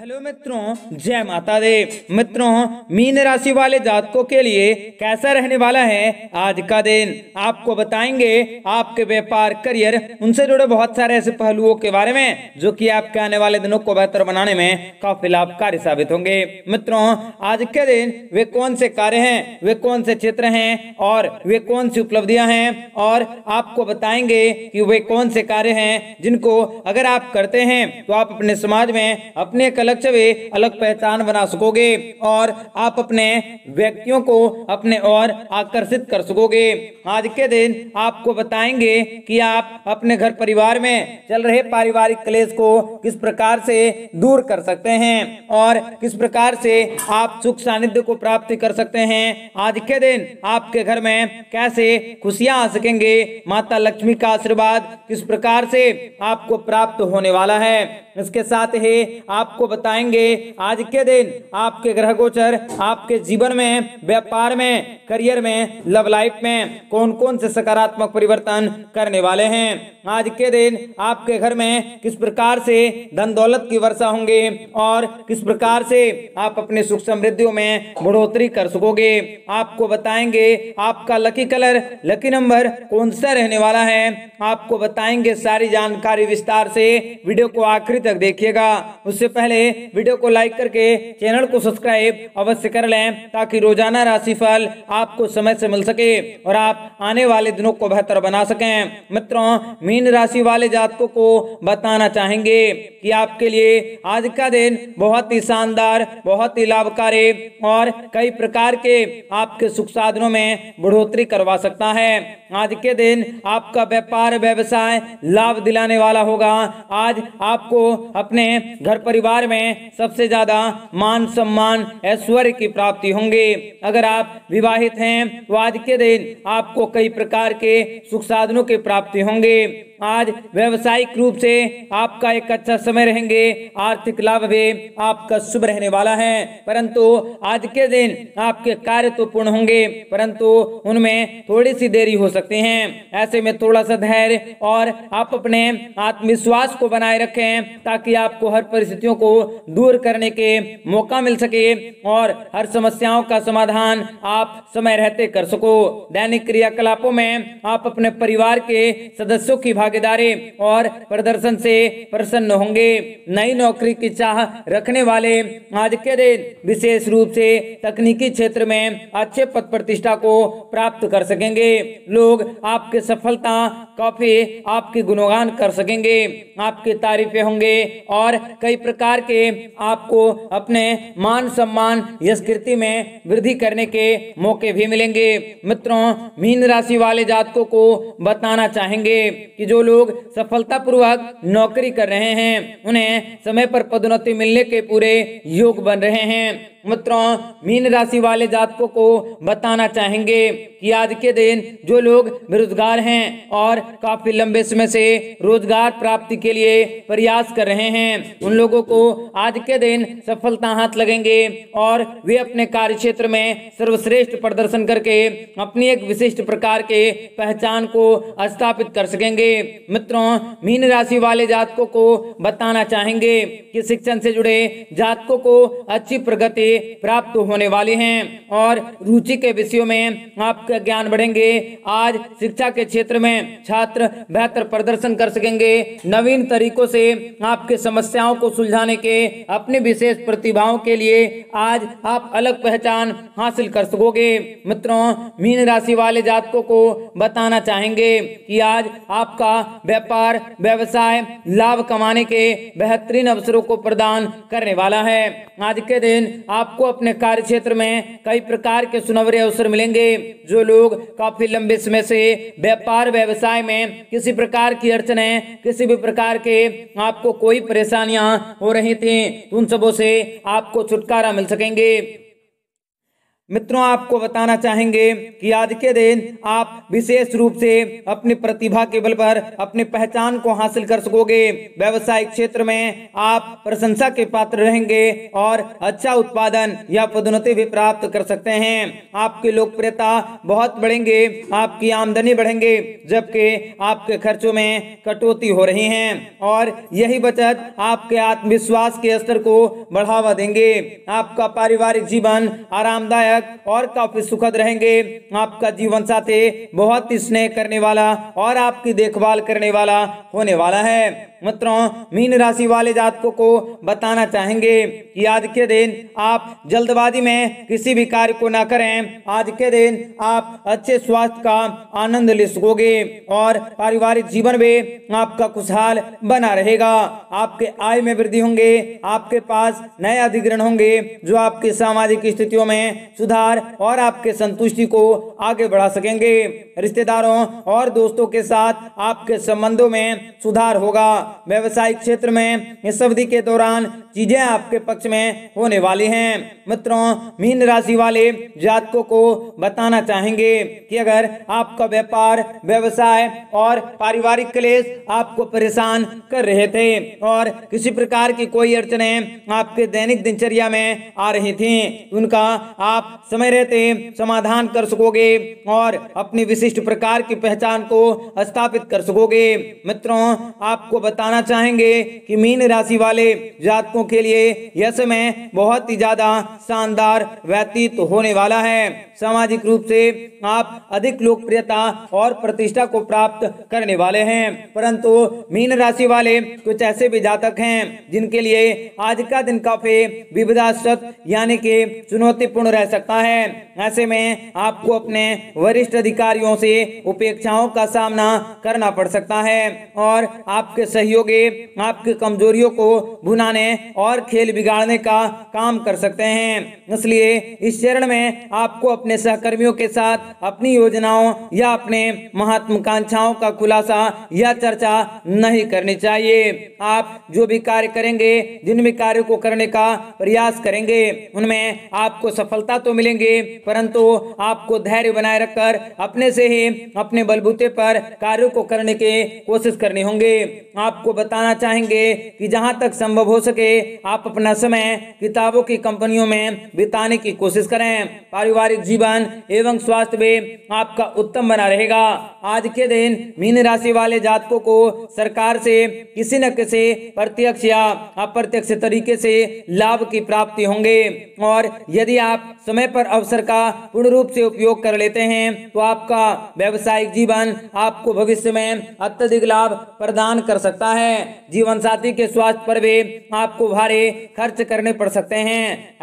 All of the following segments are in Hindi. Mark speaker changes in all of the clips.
Speaker 1: हेलो मित्रों जय माता दे मित्रों मीन राशि वाले जातकों के लिए कैसा रहने वाला है आज का दिन आपको बताएंगे आपके व्यापार करियर उनसे जुड़े बहुत सारे ऐसे पहलुओं के बारे में जो कि आपके आने वाले दिनों को बेहतर बनाने में काफी लाभकारी साबित होंगे मित्रों आज के दिन वे कौन से कार्य हैं वे कौन से क्षेत्र हैं और वे कौन सी उपलब्धियां हैं और आपको बताएंगे की वे कौन से कार्य है जिनको अगर आप करते हैं तो आप अपने समाज में अपने कल अलग में अलग पहचान बना सकोगे और आप अपने व्यक्तियों को अपने और आकर्षित कर सकोगे आज के दिन आपको बताएंगे कि आप अपने घर परिवार में चल रहे पारिवारिक क्लेश को किस प्रकार से दूर कर सकते हैं और किस प्रकार से आप सुख सानिध्य को प्राप्त कर सकते हैं आज के दिन आपके घर में कैसे खुशियां आ सकेंगे माता लक्ष्मी का आशीर्वाद किस प्रकार से आपको प्राप्त होने वाला है इसके साथ ही आपको बताएंगे आज के दिन आपके ग्रह गोचर आपके जीवन में व्यापार में करियर में लव लाइफ में कौन कौन से सकारात्मक परिवर्तन करने वाले हैं आज के दिन आपके घर में किस प्रकार से धन दौलत की वर्षा होंगे और किस प्रकार से आप अपने सुख समृद्धियों में बढ़ोतरी कर सकोगे आपको बताएंगे आपका लकी कलर लकी नंबर कौन सा रहने वाला है आपको बताएंगे सारी जानकारी विस्तार से वीडियो को आखिरी तक देखिएगा उससे पहले वीडियो को लाइक करके चैनल को सब्सक्राइब अवश्य कर लें ताकि रोजाना राशिफल आपको समय से मिल सके और आप आने वाले दिनों को बेहतर बना सकें मित्रों मीन राशि वाले जातकों को बताना चाहेंगे कि आपके लिए आज का दिन बहुत ही शानदार बहुत ही लाभकारी और कई प्रकार के आपके सुख साधनों में बढ़ोतरी करवा सकता है आज के दिन आपका व्यापार व्यवसाय लाभ दिलाने वाला होगा आज आपको अपने घर परिवार में सबसे ज्यादा मान सम्मान ऐश्वर्य की प्राप्ति होंगे अगर आप विवाहित हैं तो आज के दिन आपको कई प्रकार के सुख साधनों की प्राप्ति होंगे आज व्यवसायिक रूप से आपका एक अच्छा समय रहेंगे आर्थिक लाभ भी आपका शुभ रहने वाला है परंतु आज के दिन आपके कार्य तो पूर्ण होंगे परंतु उनमें थोड़ी सी देरी हो सकती है ऐसे में थोड़ा सा धैर्य और आप अपने आत्मविश्वास को बनाए रखें ताकि आपको हर परिस्थितियों को दूर करने के मौका मिल सके और हर समस्याओं का समाधान आप समय रहते कर सको दैनिक क्रियाकलापों में आप अपने परिवार के सदस्यों की भाग भागीदारी और प्रदर्शन से प्रसन्न होंगे नई नौकरी की चाह रखने वाले आज के दिन विशेष रूप से तकनीकी क्षेत्र में अच्छे पद प्रतिष्ठा को प्राप्त कर सकेंगे लोग आपके सफलता काफी आपके गुणगान कर सकेंगे आपकी तारीफें होंगे और कई प्रकार के आपको अपने मान सम्मान यश में वृद्धि करने के मौके भी मिलेंगे मित्रों मीन राशि वाले जातकों को बताना चाहेंगे कि जो लोग लोग सफलतापूर्वक नौकरी कर रहे हैं उन्हें समय पर पदोन्नति मिलने के पूरे योग बन रहे हैं मित्रों मीन राशि वाले जातकों को बताना चाहेंगे कि आज के दिन जो लोग बेरोजगार हैं और काफी लंबे समय से रोजगार प्राप्ति के लिए प्रयास कर रहे हैं उन लोगों को आज के दिन सफलता हाथ लगेंगे और वे अपने कार्य क्षेत्र में सर्वश्रेष्ठ प्रदर्शन करके अपनी एक विशिष्ट प्रकार के पहचान को स्थापित कर सकेंगे मित्रों मीन राशि वाले जातकों को बताना चाहेंगे कि शिक्षण से जुड़े जातकों को अच्छी प्रगति प्राप्त होने वाले हैं और रुचि के विषयों में आपका ज्ञान बढ़ेंगे आज शिक्षा के क्षेत्र में छात्र बेहतर प्रदर्शन कर सकेंगे नवीन तरीकों से आपके समस्याओं को सुलझाने के अपने विशेष प्रतिभाओं के लिए आज आप अलग पहचान हासिल कर सकोगे मित्रों मीन राशि वाले जातकों को बताना चाहेंगे कि आज आपका व्यापार व्यवसाय लाभ कमाने के बेहतरीन अवसरों को प्रदान करने वाला है आज के दिन आप आपको अपने कार्य क्षेत्र में कई प्रकार के सुनवरे अवसर मिलेंगे जो लोग काफी लंबे समय से व्यापार व्यवसाय में किसी प्रकार की अड़चने किसी भी प्रकार के आपको कोई परेशानियां हो रही थी उन सबों से आपको छुटकारा मिल सकेंगे मित्रों आपको बताना चाहेंगे कि आज के दिन आप विशेष रूप से अपनी प्रतिभा के बल पर अपनी पहचान को हासिल कर सकोगे व्यवसायिक क्षेत्र में आप प्रशंसा के पात्र रहेंगे और अच्छा उत्पादन या पदोन्नति भी प्राप्त कर सकते हैं आपकी लोकप्रियता बहुत बढ़ेंगे आपकी आमदनी बढ़ेंगे जबकि आपके खर्चों में कटौती हो रही है और यही बचत आपके आत्मविश्वास के स्तर को बढ़ावा देंगे आपका पारिवारिक जीवन आरामदायक तक और काफी सुखद रहेंगे आपका जीवन साथी बहुत स्नेह करने वाला और आपकी देखभाल करने वाला होने वाला है मित्रों मीन राशि वाले जातकों को बताना चाहेंगे कि आज के दिन आप जल्दबाजी में किसी भी कार्य को ना करें आज के दिन आप अच्छे स्वास्थ्य का आनंद ले सकोगे और पारिवारिक जीवन में आपका खुशहाल बना रहेगा आपके आय में वृद्धि होंगे आपके पास नए अधिग्रहण होंगे जो आपके सामाजिक स्थितियों में सुधार और आपके संतुष्टि को आगे बढ़ा सकेंगे रिश्तेदारों और दोस्तों के साथ आपके संबंधों में सुधार होगा व्यवसायिक क्षेत्र में इस अवधि के दौरान चीजें आपके पक्ष में होने वाली हैं मित्रों मीन राशि वाले जातकों को बताना चाहेंगे कि अगर आपका व्यापार व्यवसाय और पारिवारिक क्लेश आपको परेशान कर रहे थे और किसी प्रकार की कोई अड़चने आपके दैनिक दिनचर्या में आ रही थी उनका आप समय रहते समाधान कर सकोगे और अपनी विशिष्ट प्रकार की पहचान को स्थापित कर सकोगे मित्रों आपको बताना चाहेंगे कि मीन राशि वाले जातकों के लिए यह समय बहुत ही ज्यादा शानदार व्यतीत होने वाला है सामाजिक रूप से आप अधिक लोकप्रियता और प्रतिष्ठा को प्राप्त करने वाले हैं परंतु मीन राशि वाले कुछ ऐसे भी जातक हैं जिनके लिए आज का दिन काफी विविधास्त यानी कि चुनौतीपूर्ण रह सकता है ऐसे में आपको अपने वरिष्ठ अधिकारियों से उपेक्षाओं का सामना करना पड़ सकता है और आपके सही सहयोग आपकी कमजोरियों को भुनाने और खेल बिगाड़ने का काम कर सकते हैं इसलिए इस चरण में आपको अपने सहकर्मियों के साथ अपनी योजनाओं या अपने महत्वाकांक्षाओं का खुलासा या चर्चा नहीं करनी चाहिए आप जो भी कार्य करेंगे जिन भी कार्यो को करने का प्रयास करेंगे उनमें आपको सफलता तो मिलेंगे परंतु आपको धैर्य बनाए रखकर अपने से ही अपने बलबूते पर कार्यों को करने की कोशिश करनी होंगे आप आपको बताना चाहेंगे कि जहां तक संभव हो सके आप अपना समय किताबों की कंपनियों में बिताने की कोशिश करें पारिवारिक जीवन एवं स्वास्थ्य भी आपका उत्तम बना रहेगा आज के दिन मीन राशि वाले जातकों को सरकार से किसी न किसी प्रत्यक्ष या अप्रत्यक्ष तरीके से लाभ की प्राप्ति होंगे और यदि आप समय पर अवसर का पूर्ण रूप से उपयोग कर लेते हैं तो आपका व्यवसायिक जीवन आपको भविष्य में अत्यधिक लाभ प्रदान कर सकता होना है जीवन साथी के स्वास्थ्य पर भी आपको भारी खर्च करने पड़ सकते हैं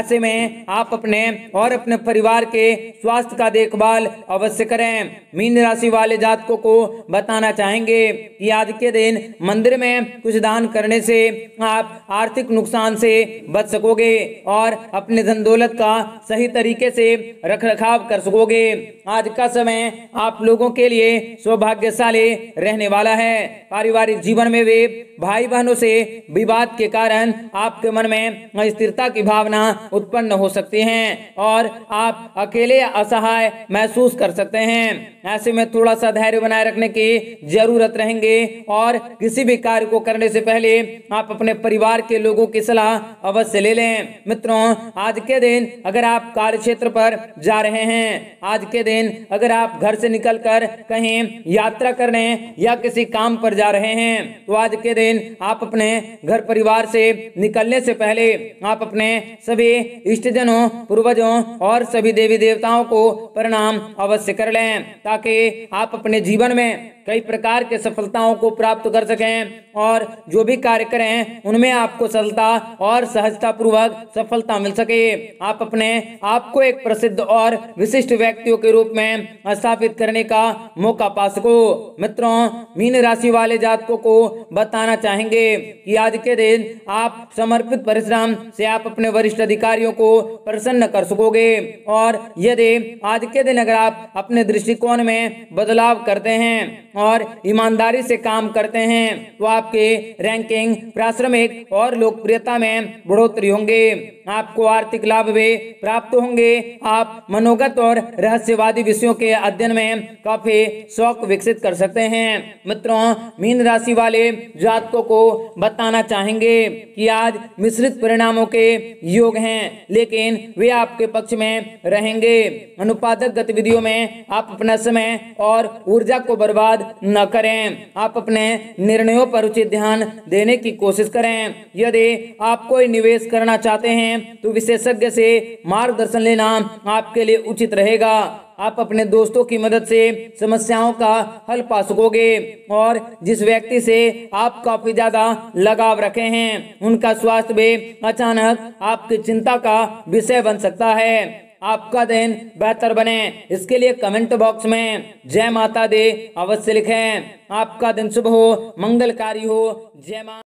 Speaker 1: ऐसे में आप अपने और अपने परिवार के स्वास्थ्य का देखभाल अवश्य करें मीन राशि वाले जातकों को बताना चाहेंगे कि आज के दिन मंदिर में कुछ दान करने से आप आर्थिक नुकसान से बच सकोगे और अपने धन दौलत का सही तरीके से रख रखाव कर सकोगे आज का समय आप लोगों के लिए सौभाग्यशाली रहने वाला है पारिवारिक जीवन में हुए भाई बहनों से विवाद के कारण आपके मन में अस्थिरता की भावना उत्पन्न हो सकती है और आप अकेले असहाय महसूस कर सकते हैं ऐसे में थोड़ा सा धैर्य बनाए रखने की जरूरत रहेंगे और किसी भी कार्य को करने से पहले आप अपने परिवार के लोगों की सलाह अवश्य ले लें मित्रों आज के दिन अगर आप कार्य क्षेत्र पर जा रहे हैं आज के दिन अगर आप घर से निकलकर कहीं यात्रा करने या किसी काम पर जा रहे हैं तो आज के दिन आप अपने घर परिवार से निकलने से पहले आप अपने सभी इष्टजनों पूर्वजों और सभी देवी देवताओं को प्रणाम अवश्य कर लें ताकि आप अपने जीवन में कई प्रकार के सफलताओं को प्राप्त कर सकें और जो भी कार्य करें उनमें आपको सरलता और सहजता पूर्वक सफलता मिल सके आप अपने आप को एक प्रसिद्ध और विशिष्ट व्यक्तियों के रूप में स्थापित करने का मौका पा सको मित्रों मीन राशि वाले जातकों को बताना चाहेंगे कि आज के दिन आप समर्पित परिश्रम से आप अपने वरिष्ठ अधिकारियों को प्रसन्न कर सकोगे और यदि आज के दिन अगर आप अपने दृष्टिकोण में बदलाव करते हैं और ईमानदारी से काम करते हैं तो आपके रैंकिंग प्राश्रमिक और लोकप्रियता में बढ़ोतरी होंगे आपको आर्थिक लाभ भी प्राप्त होंगे आप मनोगत और रहस्यवादी विषयों के अध्ययन में काफी शौक विकसित कर सकते हैं मित्रों मीन राशि वाले जातकों को बताना चाहेंगे कि आज मिश्रित परिणामों के योग हैं लेकिन वे आपके पक्ष में रहेंगे अनुपादक गतिविधियों में आप अपना समय और ऊर्जा को बर्बाद न करें आप अपने निर्णयों पर उचित ध्यान देने की कोशिश करें यदि आप कोई निवेश करना चाहते हैं तो विशेषज्ञ से मार्गदर्शन लेना आपके लिए उचित रहेगा आप अपने दोस्तों की मदद से समस्याओं का हल पा सकोगे और जिस व्यक्ति से आप काफी ज्यादा लगाव रखे हैं उनका स्वास्थ्य भी अचानक आपकी चिंता का विषय बन सकता है आपका दिन बेहतर बने इसके लिए कमेंट बॉक्स में जय माता दे अवश्य लिखें आपका दिन शुभ हो मंगलकारी हो जय माता